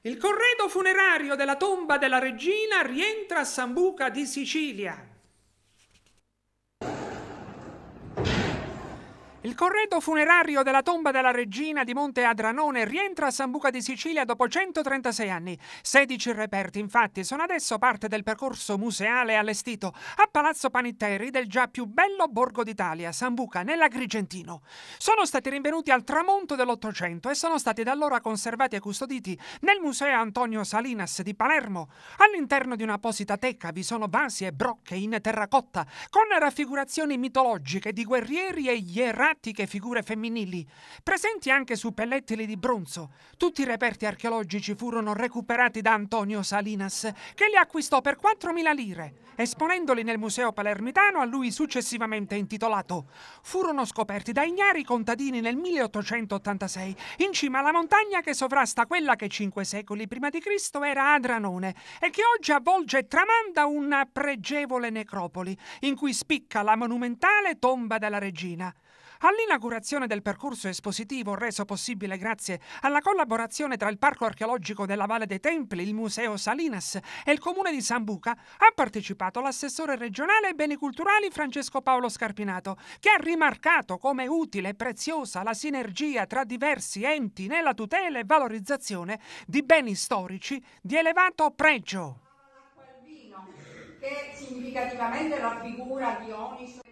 Il corredo funerario della tomba della regina rientra a Sambuca di Sicilia. Il corredo funerario della tomba della regina di Monte Adranone rientra a San Buca di Sicilia dopo 136 anni. 16 reperti, infatti, sono adesso parte del percorso museale allestito a Palazzo Panitteri del già più bello borgo d'Italia, San Buca, nell'Agrigentino. Sono stati rinvenuti al tramonto dell'Ottocento e sono stati da allora conservati e custoditi nel Museo Antonio Salinas di Palermo. All'interno di un'apposita teca vi sono vasi e brocche in terracotta con raffigurazioni mitologiche di guerrieri e ierati artiche figure femminili, presenti anche su pellettili di bronzo. Tutti i reperti archeologici furono recuperati da Antonio Salinas, che li acquistò per 4.000 lire, esponendoli nel Museo Palermitano a lui successivamente intitolato. Furono scoperti da ignari contadini nel 1886, in cima alla montagna che sovrasta quella che cinque secoli prima di Cristo era Adranone e che oggi avvolge e tramanda una pregevole necropoli, in cui spicca la monumentale tomba della regina. All'inaugurazione del percorso espositivo, reso possibile grazie alla collaborazione tra il Parco archeologico della Valle dei Templi, il Museo Salinas e il Comune di Sambuca, ha partecipato l'assessore regionale ai beni culturali Francesco Paolo Scarpinato, che ha rimarcato come utile e preziosa la sinergia tra diversi enti nella tutela e valorizzazione di beni storici di elevato pregio. Che significativamente raffigura Dioniso.